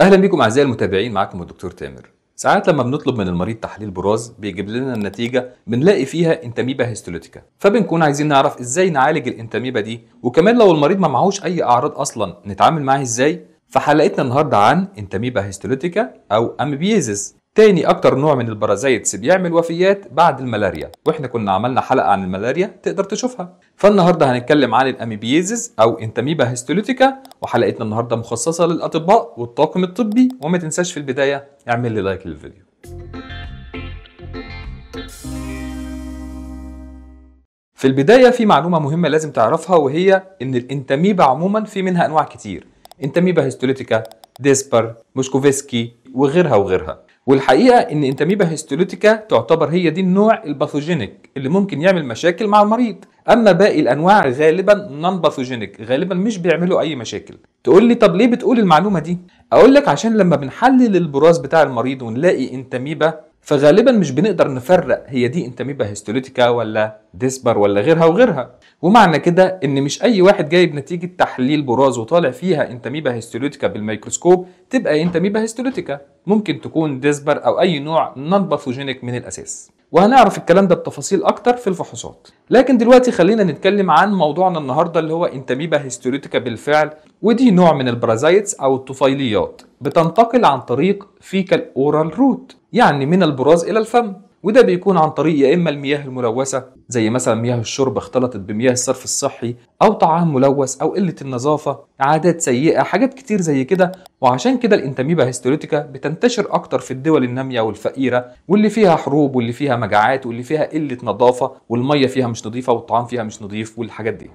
اهلا بيكم اعزائي المتابعين معاكم الدكتور تامر ساعات لما بنطلب من المريض تحليل براز بيجيب لنا النتيجة بنلاقي فيها انتاميبا هيستوليتيكا فبنكون عايزين نعرف ازاي نعالج الانتاميبا دي وكمان لو المريض ما معهوش اي اعراض اصلا نتعامل معاه ازاي فحلقتنا النهارده عن انتاميبا هيستوليتيكا او امبيزيس تاني اكتر نوع من البرازيتس بيعمل وفيات بعد الملاريا واحنا كنا عملنا حلقه عن الملاريا تقدر تشوفها فالنهارده هنتكلم عن الاميبيزز او انتميبا هيستوليتيكا وحلقتنا النهارده مخصصه للاطباء والطاقم الطبي وما تنساش في البدايه اعمل لي لايك للفيديو في البدايه في معلومه مهمه لازم تعرفها وهي ان الانتميبا عموما في منها انواع كتير انتميبا هيستوليتيكا ديسبر موسكوفسكي وغيرها وغيرها والحقيقه ان انتاميبا هيستوليتيكا تعتبر هي دي النوع الباثوجينيك اللي ممكن يعمل مشاكل مع المريض اما باقي الانواع غالبا نون باثوجينيك غالبا مش بيعملوا اي مشاكل تقول لي طب ليه بتقول المعلومه دي اقول لك عشان لما بنحلل البراز بتاع المريض ونلاقي انتاميبا فغالبا مش بنقدر نفرق هي دي انتاميبا هيستوليتيكا ولا ديسبر ولا غيرها وغيرها ومعنى كده ان مش اي واحد جايب نتيجه تحليل براز وطالع فيها انتاميبا هيستوليتيكا بالميكروسكوب تبقى انتاميبا هيستوليتيكا ممكن تكون ديسبر او اي نوع نون من الاساس وهنعرف الكلام ده بتفاصيل اكتر في الفحوصات لكن دلوقتي خلينا نتكلم عن موضوعنا النهارده اللي هو انتاميبا هيستوليتيكا بالفعل ودي نوع من البرازايتس أو الطفيليات بتنتقل عن طريق فيكال أورال روت يعني من البراز إلى الفم وده بيكون عن طريق يا إما المياه الملوثة زي مثلا مياه الشرب اختلطت بمياه الصرف الصحي أو طعام ملوث أو قلة النظافة عادات سيئة حاجات كتير زي كده وعشان كده الانتاميبا هيستوريتيكا بتنتشر أكتر في الدول النامية والفقيرة واللي فيها حروب واللي فيها مجاعات واللي فيها قلة نظافة والمية فيها مش نظيفة والطعام فيها مش نظيف والحاجات دي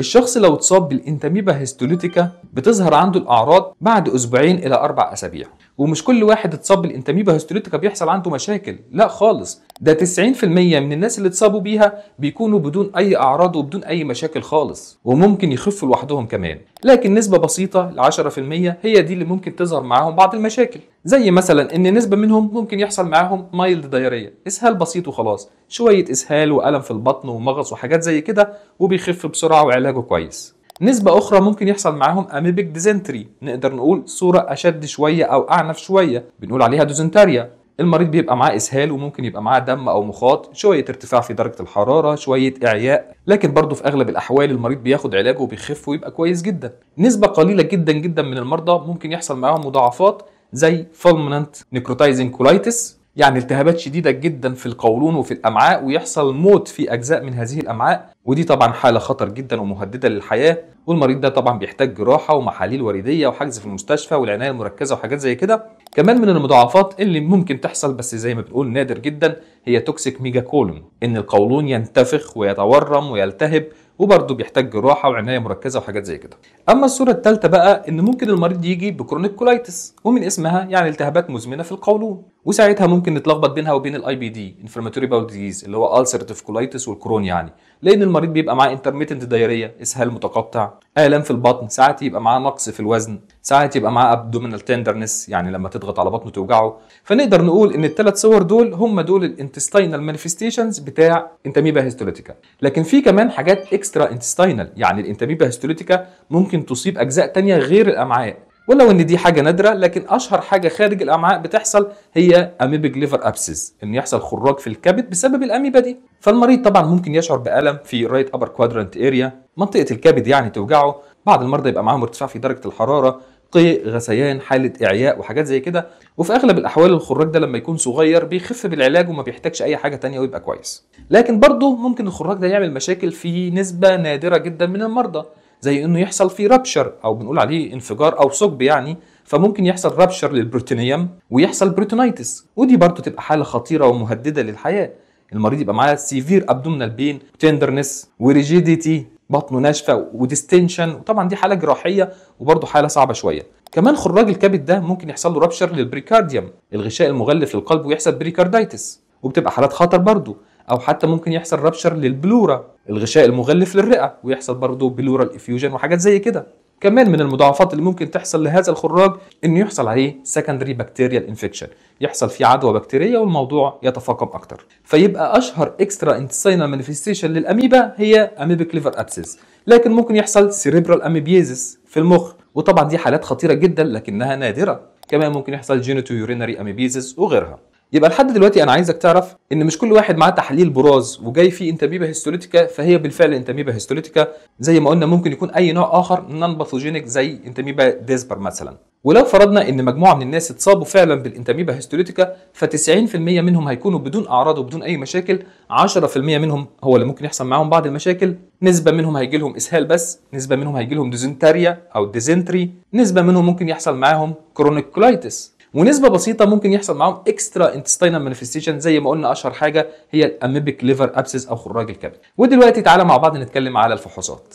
الشخص لو اتصاب بالانتاميبا هيستوليتيكا بتظهر عنده الاعراض بعد اسبوعين الى اربع اسابيع ومش كل واحد اتصاب بالانتاميبا هيستوليتيكا بيحصل عنده مشاكل لا خالص ده 90% من الناس اللي اتصابوا بيها بيكونوا بدون اي اعراض وبدون اي مشاكل خالص وممكن يخفوا لوحدهم كمان لكن نسبه بسيطه ل 10% هي دي اللي ممكن تظهر معاهم بعض المشاكل زي مثلا ان نسبه منهم ممكن يحصل معاهم مايلد دايريه اسهال بسيط وخلاص شويه اسهال والم في البطن ومغص وحاجات زي كده وبيخف بسرعه وعلاجه كويس نسبة أخرى ممكن يحصل معاهم أميبك ديزنتري نقدر نقول صورة أشد شوية أو أعنف شوية بنقول عليها دوزنتاريا المريض بيبقى معاه اسهال وممكن يبقى معاه دم او مخاط شويه ارتفاع في درجه الحراره شويه اعياء لكن برضه في اغلب الاحوال المريض بياخد علاجه وبيخف ويبقى كويس جدا نسبه قليله جدا جدا من المرضى ممكن يحصل معاهم مضاعفات زي fulminant necrotizing colitis يعني التهابات شديده جدا في القولون وفي الامعاء ويحصل موت في اجزاء من هذه الامعاء ودي طبعا حاله خطر جدا ومهدده للحياه والمريض ده طبعا بيحتاج جراحه ومحاليل وريديه وحجز في المستشفى والعنايه المركزه وحاجات زي كده كمان من المضاعفات اللي ممكن تحصل بس زي ما بنقول نادر جدا هي توكسيك ميجا كولون ان القولون ينتفخ ويتورم ويلتهب وبرده بيحتاج جراحه وعنايه مركزه وحاجات زي كده اما الصوره الثالثه بقى ان ممكن المريض يجي بكرونيك كولايتس ومن اسمها يعني التهابات مزمنه في القولون وساعتها ممكن نتلخبط بينها وبين الاي بي دي انفلاماتوري باول اللي هو ulcerative colitis والكرون يعني لان المريض بيبقى معاه انترميتنت دايريه اسهال متقطع الام في البطن ساعات يبقى معاه نقص في الوزن ساعات يبقى معاه ابدومينال تندرنس يعني لما تضغط على بطنه توجعه فنقدر نقول ان الثلاث صور دول هم دول الانتستينال مانيفيستيشنز بتاع انتاميبا هيستوليتيكا لكن في كمان حاجات اكسترا انتستينال يعني الانتاميبا هيستوليتيكا ممكن تصيب اجزاء تانية غير الامعاء ولو ان دي حاجه نادره لكن اشهر حاجه خارج الامعاء بتحصل هي اميبيك ليفر ابسس ان يحصل خراج في الكبد بسبب الاميبا دي فالمريض طبعا ممكن يشعر بالم في رايت ابر كوادرانت اريا منطقه الكبد يعني توجعه بعض المرضى يبقى معاهم ارتفاع في درجه الحراره قيء غثيان حاله اعياء وحاجات زي كده وفي اغلب الاحوال الخراج ده لما يكون صغير بيخف بالعلاج وما بيحتاجش اي حاجه تانية ويبقى كويس لكن برضه ممكن الخراج ده يعمل مشاكل في نسبه نادره جدا من المرضى زي انه يحصل فيه رابشر او بنقول عليه انفجار او ثقب يعني فممكن يحصل رابشر للبروتينيوم ويحصل بروتونايتس ودي برضه تبقى حاله خطيره ومهدده للحياه المريض يبقى معاه سيفير ابدومينال بين تندرنس وريجيديتي بطنه ناشفه وديستنشن وطبعا دي حاله جراحيه وبرضه حاله صعبه شويه كمان خراج الكبد ده ممكن يحصل له رابشر للبريكارديوم الغشاء المغلف للقلب ويحصل بريكارديتس وبتبقى حالات خطر برضه او حتى ممكن يحصل رابشر للبلورا الغشاء المغلف للرئه ويحصل برضه بلورال الافيوجن وحاجات زي كده كمان من المضاعفات اللي ممكن تحصل لهذا الخراج انه يحصل عليه سكندري بكتيريال انفكشن يحصل فيه عدوى بكتيريه والموضوع يتفاقم اكتر فيبقى اشهر اكسترا انتسينا مانيفستيشن للاميبا هي اميبيك ليفر ابسيس لكن ممكن يحصل سيريبرال اميبيزيس في المخ وطبعا دي حالات خطيره جدا لكنها نادره كمان ممكن يحصل جينيتو يورينري اميبيزيس وغيرها يبقى لحد دلوقتي انا عايزك تعرف ان مش كل واحد معاه تحليل براز وجاي فيه انتاميبا هيستوليتيكا فهي بالفعل انتاميبا هيستوليتيكا زي ما قلنا ممكن يكون اي نوع اخر نان باثوجينيك زي انتاميبا ديسبر مثلا ولو فرضنا ان مجموعه من الناس اتصابوا فعلا بالانتاميبا هيستوليتيكا ف90% منهم هيكونوا بدون اعراض وبدون اي مشاكل 10% منهم هو اللي ممكن يحصل معاهم بعض المشاكل نسبه منهم هيجي لهم اسهال بس نسبه منهم هيجي لهم ديزنتاريا او ديزنتري نسبه منهم ممكن يحصل معاهم كرونيك كولايتس ونسبه بسيطه ممكن يحصل معاهم اكسترا انتستينال مانيفستيشن زي ما قلنا اشهر حاجه هي الاميبيك ليفر ابسس او خراج الكبد ودلوقتي تعالى مع بعض نتكلم على الفحوصات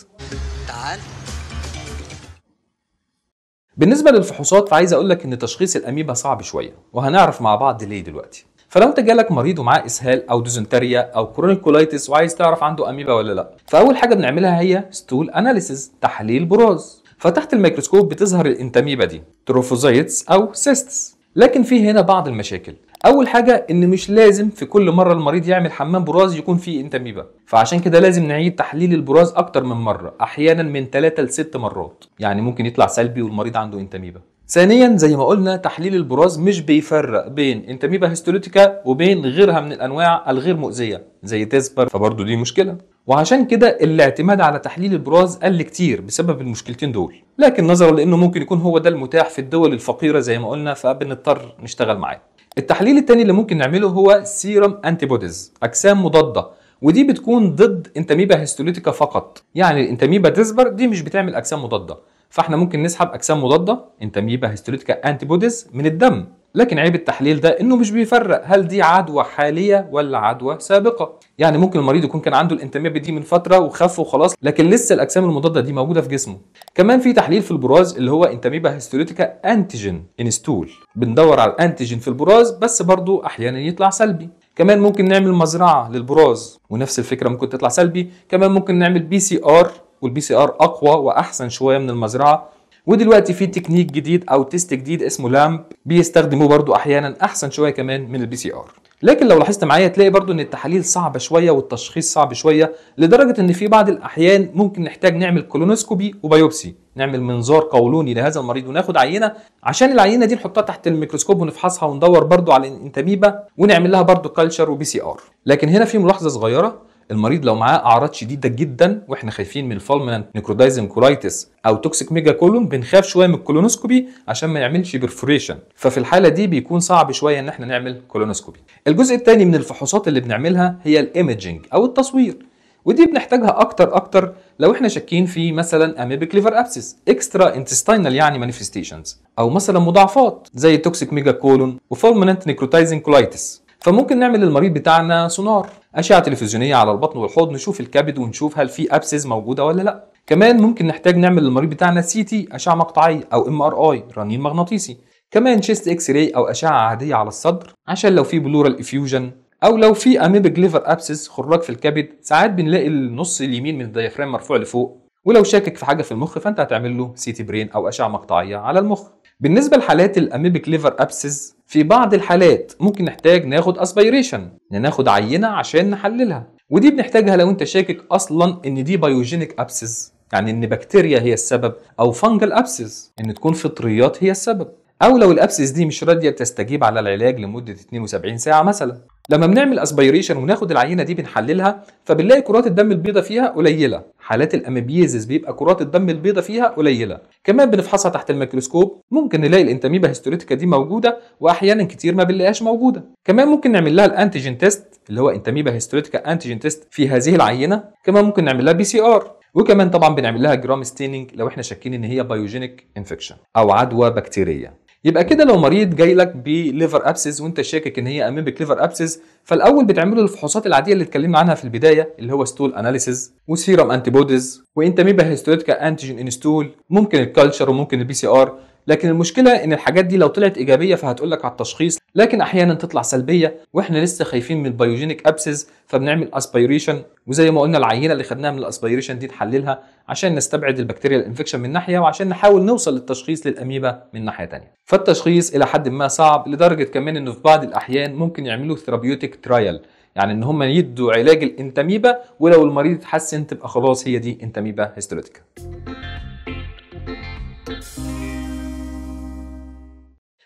تعال بالنسبه للفحوصات فعايز اقول لك ان تشخيص الاميبا صعب شويه وهنعرف مع بعض ليه دلوقتي فلو انت جالك مريض ومعاه اسهال او ديزنتريا او كولايتس وعايز تعرف عنده اميبا ولا لا فاول حاجه بنعملها هي ستول اناليسيز تحليل براز فتحت الميكروسكوب بتظهر الانتاميبا دي تروفوزايتس او سيستس لكن في هنا بعض المشاكل اول حاجه ان مش لازم في كل مره المريض يعمل حمام براز يكون فيه انتاميبا فعشان كده لازم نعيد تحليل البراز اكتر من مره احيانا من 3 ل 6 مرات يعني ممكن يطلع سلبي والمريض عنده انتاميبا ثانيا زي ما قلنا تحليل البراز مش بيفرق بين انتاميبا هيستوليتيكا وبين غيرها من الانواع الغير مؤذيه زي تيسبر فبرضه دي مشكله وعشان كده الاعتماد على تحليل البراز قل كتير بسبب المشكلتين دول لكن نظرا لانه ممكن يكون هو ده المتاح في الدول الفقيره زي ما قلنا فبنضطر نشتغل معاه التحليل الثاني اللي ممكن نعمله هو سيرم انتي بوديز اجسام مضاده ودي بتكون ضد انتميبا هيستوليتيكا فقط يعني الانتميبا ديسبر دي مش بتعمل اجسام مضاده فاحنا ممكن نسحب اجسام مضاده انتميبا هيستوليتيكا انتي بوديز من الدم لكن عيب التحليل ده انه مش بيفرق هل دي عدوى حاليه ولا عدوى سابقه يعني ممكن المريض يكون كان عنده الانتميه دي من فتره وخف وخلاص لكن لسه الاجسام المضاده دي موجوده في جسمه كمان في تحليل في البراز اللي هو انتميبا هيستوليتيكا انتيجين انستول بندور على الانتيجين في البراز بس برضه احيانا يطلع سلبي كمان ممكن نعمل مزرعه للبراز ونفس الفكره ممكن تطلع سلبي كمان ممكن نعمل بي سي ار والبي سي ار اقوى واحسن شويه من المزرعه ودلوقتي في تكنيك جديد او تيست جديد اسمه لامب بيستخدموه برضو احيانا احسن شويه كمان من البي سي ار لكن لو لاحظت معايا تلاقي برضو ان التحاليل صعبه شويه والتشخيص صعب شويه لدرجه ان في بعض الاحيان ممكن نحتاج نعمل كولونوسكوبي وبيوبسي نعمل منظار قولوني لهذا المريض وناخد عينه عشان العينه دي نحطها تحت الميكروسكوب ونفحصها وندور برضو على الانتاميبا ونعمل لها برضو كلتشر وبي سي ار لكن هنا في ملاحظه صغيره المريض لو معاه اعراض شديده جدا واحنا خايفين من الفالمنت نيكرودايزم كولايتس او توكسيك ميجا كولون بنخاف شويه من الكولونوسكوبي عشان ما نعملش بيرفوريشن ففي الحاله دي بيكون صعب شويه ان احنا نعمل كولونوسكوبي الجزء الثاني من الفحوصات اللي بنعملها هي الايمجنج او التصوير ودي بنحتاجها اكتر اكتر لو احنا شاكين في مثلا اميبيك ليفر ابسس اكسترا انتستينال يعني مانيفستيشنز او مثلا مضاعفات زي توكسيك ميجا كولون وفولمنت نيكروتايزنج كولايتس فممكن نعمل للمريض بتاعنا سونار اشعه تلفزيونيه على البطن والحوض نشوف الكبد ونشوف هل في ابسز موجوده ولا لا كمان ممكن نحتاج نعمل للمريض بتاعنا سي تي اشعه مقطعيه او ام ار اي رنين مغناطيسي كمان شيست اكس راي او اشعه عاديه على الصدر عشان لو في بلورال افيوجن او لو في اميبك ليفر ابسس خراج في الكبد ساعات بنلاقي النص اليمين من الديافرام مرفوع لفوق ولو شاكك في حاجه في المخ فانت هتعمل له سي تي برين او اشعه مقطعيه على المخ بالنسبه لحالات الأميبك ليفر أبسس في بعض الحالات ممكن نحتاج ناخد اسبيريشن يعني ناخد عينه عشان نحللها ودي بنحتاجها لو انت شاكك اصلا ان دي بايوجينيك أبسس يعني ان بكتيريا هي السبب او فانجل أبسس ان تكون فطريات هي السبب أو لو الأبسس دي مش راضية تستجيب على العلاج لمدة 72 ساعة مثلا لما بنعمل اسبيريشن وناخد العينه دي بنحللها فبنلاقي كرات الدم البيضاء فيها قليله حالات الاميبيزس بيبقى كرات الدم البيضاء فيها قليله كمان بنفحصها تحت الميكروسكوب ممكن نلاقي الانتاميبا هيستوريتيكا دي موجوده واحيانا كتير ما بنلاقيهاش موجوده كمان ممكن نعمل لها الانتيجين تيست اللي هو انتاميبا هيستوريتيكا انتيجين تيست في هذه العينه كمان ممكن نعمل لها بي سي ار وكمان طبعا بنعمل لها جرام ستيننج لو احنا شاكين ان هي بايوجينيك انفكشن او عدوى بكتيريه يبقى كده لو مريض جاي لك بليفر ابسس وانت شاكك ان هي اميبك ليفر ابسس فالاول بتعمل له الفحوصات العاديه اللي اتكلمنا عنها في البدايه اللي هو ستول اناليسيز وسيرم انتي بوديز وانت ميبا هيستوليتيكا انتيجين ان ستول ممكن الكالتشر وممكن البي سي ار لكن المشكله ان الحاجات دي لو طلعت ايجابيه فهتقول لك على التشخيص لكن احيانا تطلع سلبيه واحنا لسه خايفين من البيوجينيك ابسز فبنعمل اسبيريشن وزي ما قلنا العينه اللي خدناها من الاسبيريشن دي نحللها عشان نستبعد البكتيريا الانفكشن من ناحيه وعشان نحاول نوصل للتشخيص للاميبا من ناحيه ثانيه فالتشخيص الى حد ما صعب لدرجه كمان انه في بعض الاحيان ممكن يعملوا ثيرابيوتيك ترايل يعني ان هم يدوا علاج الانتاميبا ولو المريض اتحسن تبقى خلاص هي دي انتاميبا هيستوليتيكا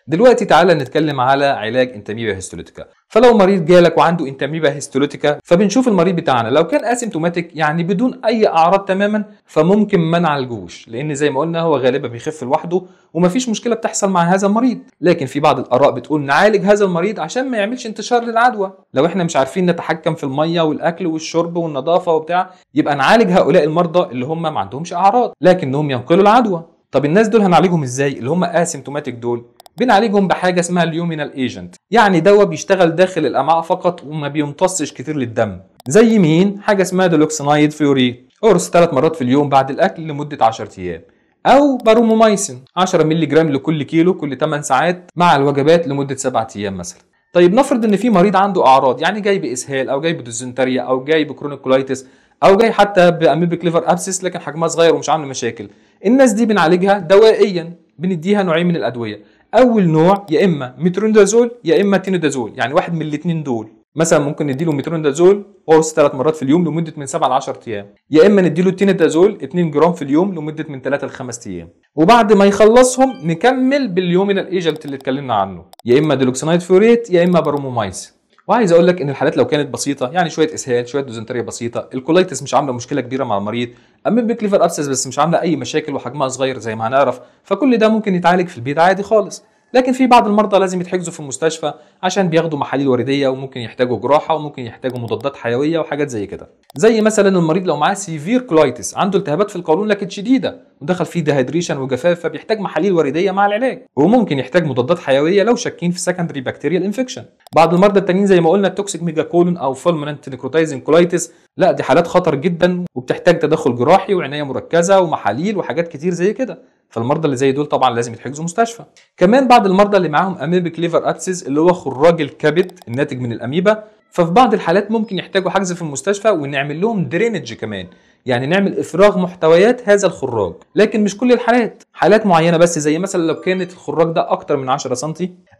دلوقتي تعالى نتكلم على علاج انتميبا هيستوليتيكا فلو مريض جالك وعنده انتاميبا هيستوليتيكا فبنشوف المريض بتاعنا لو كان اسيمتوماتيك يعني بدون اي اعراض تماما فممكن ما نعالجوش لان زي ما قلنا هو غالبا بيخف لوحده ومفيش مشكله بتحصل مع هذا المريض لكن في بعض الاراء بتقول نعالج هذا المريض عشان ما يعملش انتشار للعدوى لو احنا مش عارفين نتحكم في الميه والاكل والشرب والنظافه وبتاع يبقى نعالج هؤلاء المرضى اللي هم ما عندهمش اعراض لكنهم ينقلوا العدوى طب الناس دول هنعالجهم ازاي اللي هم اسيمتوماتيك دول بنعالجهم بحاجه اسمها اليومينال ايجنت يعني دواء بيشتغل داخل الامعاء فقط وما بيمتصش كتير للدم زي مين حاجه اسمها دولوكسينايد فيوري قرص ثلاث مرات في اليوم بعد الاكل لمده 10 ايام او بارومومايسين 10 مللي جرام لكل كيلو كل 8 ساعات مع الوجبات لمده 7 ايام مثلا طيب نفرض ان في مريض عنده اعراض يعني جاي باسهال او جاي بدزنتريا او جاي بكرونيك كولايتس او جاي حتى باميبيك ليفر ابسس لكن حجمها صغير ومش عامل مشاكل الناس دي بنعالجها دوائيا بنديها نوعين من الادويه اول نوع يا اما متروندازول يا اما تينودازول يعني واحد من الاثنين دول مثلا ممكن نديله متروندازول قرص ثلاث مرات في اليوم لمده من 7 ل 10 ايام يا اما نديله تينيدازول 2 جرام في اليوم لمده من 3 ل 5 ايام وبعد ما يخلصهم نكمل باليومين الايجنت اللي اتكلمنا عنه يا اما ديلوكسينايد فوريت يا اما برومومايسين وعايز اقول لك ان الحالات لو كانت بسيطه يعني شويه اسهال شويه دوزنتريا بسيطه الكولايتس مش عامله مشكله كبيره مع المريض امبيك ليفر ابسس بس مش عامله اي مشاكل وحجمها صغير زي ما هنعرف فكل ده ممكن يتعالج في البيت عادي خالص لكن في بعض المرضى لازم يتحجزوا في المستشفى عشان بياخدوا محاليل ورديه وممكن يحتاجوا جراحه وممكن يحتاجوا مضادات حيويه وحاجات زي كده زي مثلا المريض لو معاه سيفير كولايتس عنده التهابات في القولون لكن شديده ودخل فيه ديهايدريشن وجفاف فبيحتاج محاليل ورديه مع العلاج وممكن يحتاج مضادات حيويه لو شاكين في سكندري بكتيريال انفكشن بعض المرضى التانيين زي ما قلنا التوكسيك ميجا كولون او فولمنت نيكروتايزنج كولايتس لا دي حالات خطر جدا وبتحتاج تدخل جراحي وعنايه مركزه ومحاليل وحاجات كتير زي كده فالمرضى اللي زي دول طبعا لازم يتحجزوا مستشفى كمان بعض المرضى اللي معاهم اميبك ليفر اتسيز اللي هو خراج الكبد الناتج من الاميبا ففي بعض الحالات ممكن يحتاجوا حجز في المستشفى ونعمل لهم درينج كمان يعني نعمل افراغ محتويات هذا الخراج لكن مش كل الحالات حالات معينه بس زي مثلا لو كانت الخراج ده اكتر من 10 سم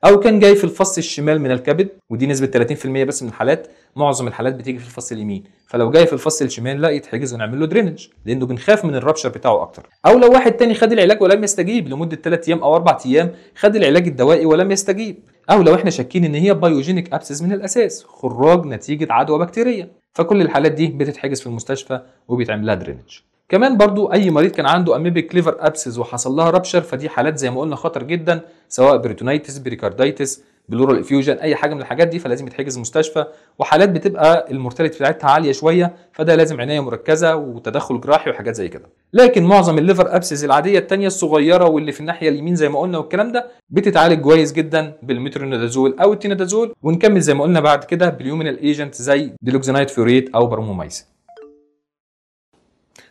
او كان جاي في الفص الشمال من الكبد ودي نسبه 30% بس من الحالات معظم الحالات بتيجي في الفص اليمين فلو جاي في الفص الشمال لا يتحجز ونعمل له درينج لانه بنخاف من الرابشر بتاعه اكتر او لو واحد تاني خد العلاج ولم يستجيب لمده 3 ايام او 4 ايام خد العلاج الدوائي ولم يستجيب او لو احنا شاكين ان هي بايوجينيك ابسس من الاساس خراج نتيجه عدوى بكتيريه فكل الحالات دي بتتحجز في المستشفى وبيتعمل لها درينج كمان برضو اي مريض كان عنده اميبيك ليفر ابسس وحصل لها رابشر فدي حالات زي ما قلنا خطر جدا سواء بريتونيتس بريكارديتس بلورال افيوجن اي حاجه من الحاجات دي فلازم يتحجز مستشفى وحالات بتبقى المورتاليتي بتاعتها عاليه شويه فده لازم عنايه مركزه وتدخل جراحي وحاجات زي كده لكن معظم الليفر ابسز العاديه الثانيه الصغيره واللي في الناحيه اليمين زي ما قلنا والكلام ده بتتعالج كويس جدا بالمترونيدازول او التينادازول ونكمل زي ما قلنا بعد كده باليومينال ايجنت زي ديلوكسينايت فيوريت او برمومايسين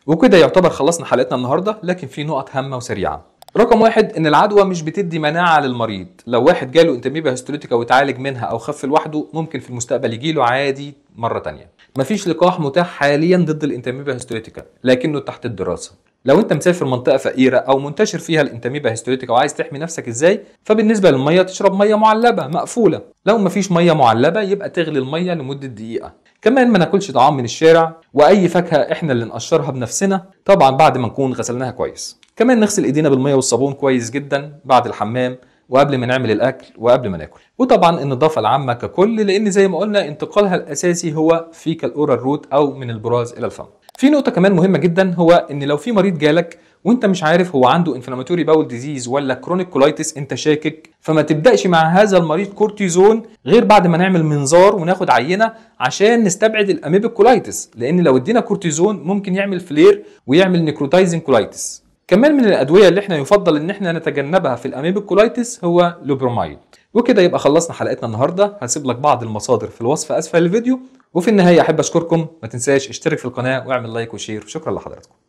وكده يعتبر خلصنا حلقتنا النهارده لكن في نقط هامه وسريعه رقم واحد ان العدوى مش بتدي مناعه للمريض لو واحد جاله انتميبا هيستوليتيكا واتعالج منها او خف لوحده ممكن في المستقبل يجيله عادي مره تانية مفيش لقاح متاح حاليا ضد الانتميبا هيستوليتيكا لكنه تحت الدراسه لو انت مسافر منطقه فقيره او منتشر فيها الانتميبا هيستوليتيكا وعايز تحمي نفسك ازاي فبالنسبه للميه تشرب ميه معلبه مقفوله لو مفيش ميه معلبه يبقى تغلي الميه لمده دقيقه كمان ما ناكلش طعام من الشارع واي فاكهه احنا اللي نقشرها بنفسنا طبعا بعد ما نكون غسلناها كويس كمان نغسل ايدينا بالميه والصابون كويس جدا بعد الحمام وقبل ما نعمل الاكل وقبل ما ناكل وطبعا النظافه العامه ككل لان زي ما قلنا انتقالها الاساسي هو فيكال اورال روت او من البراز الى الفم في نقطه كمان مهمه جدا هو ان لو في مريض جالك وانت مش عارف هو عنده انفلاماتوري باول ديزيز ولا كرونيك كولايتس انت شاكك فما تبداش مع هذا المريض كورتيزون غير بعد ما نعمل منظار وناخد عينه عشان نستبعد الاميبيك كولايتس لان لو ادينا كورتيزون ممكن يعمل فلير ويعمل نيكروتايزنج كولايتس كمان من الادويه اللي احنا يفضل ان احنا نتجنبها في الاميبيك كولايتس هو لوبرومايد وكده يبقى خلصنا حلقتنا النهارده هسيب لك بعض المصادر في الوصف اسفل الفيديو وفي النهايه احب اشكركم ما تنساش اشترك في القناه واعمل لايك وشير وشكرا لحضراتكم